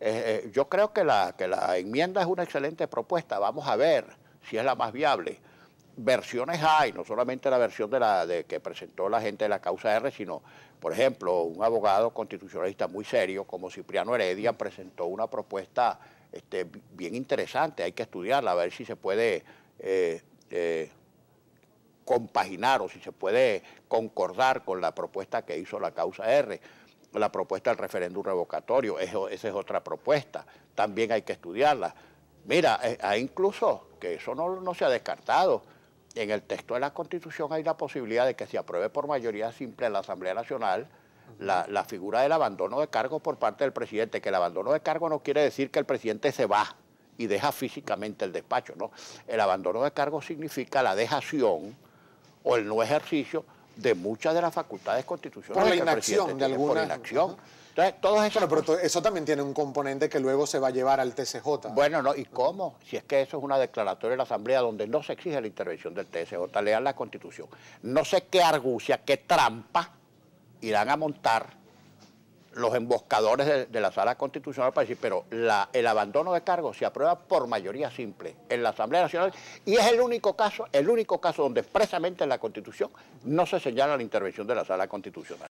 Eh, eh, yo creo que la, que la enmienda es una excelente propuesta. Vamos a ver si es la más viable. Versiones hay, no solamente la versión de la de que presentó la gente de la causa R, sino, por ejemplo, un abogado constitucionalista muy serio como Cipriano Heredia presentó una propuesta este, bien interesante. Hay que estudiarla, a ver si se puede eh, compaginar o si se puede concordar con la propuesta que hizo la causa R, la propuesta del referéndum revocatorio, eso, esa es otra propuesta, también hay que estudiarla. Mira, eh, hay incluso que eso no, se ha descartado. En el texto de la Constitución hay la posibilidad de que se apruebe por mayoría simple en la Asamblea Nacional la, figura del abandono de cargo por parte del presidente, que el abandono de cargo no quiere decir que el presidente se va y deja físicamente el despacho, no. El abandono de cargo significa la dejación o el no ejercicio de muchas de las facultades constitucionales. Por la inacción de alguna. Por inacción. Entonces, todo pero eso también tiene un componente que luego se va a llevar al TCJ. Bueno, no, ¿y cómo? Si es que eso es una declaratoria de la Asamblea donde no se exige la intervención del TCJ, lean la Constitución. No sé qué argucia, qué trampa irán a montar los emboscadores de, la sala constitucional para decir, pero el abandono de cargo se aprueba por mayoría simple en la Asamblea Nacional y es el único caso, el único caso donde expresamente en la Constitución no se señala la intervención de la sala constitucional.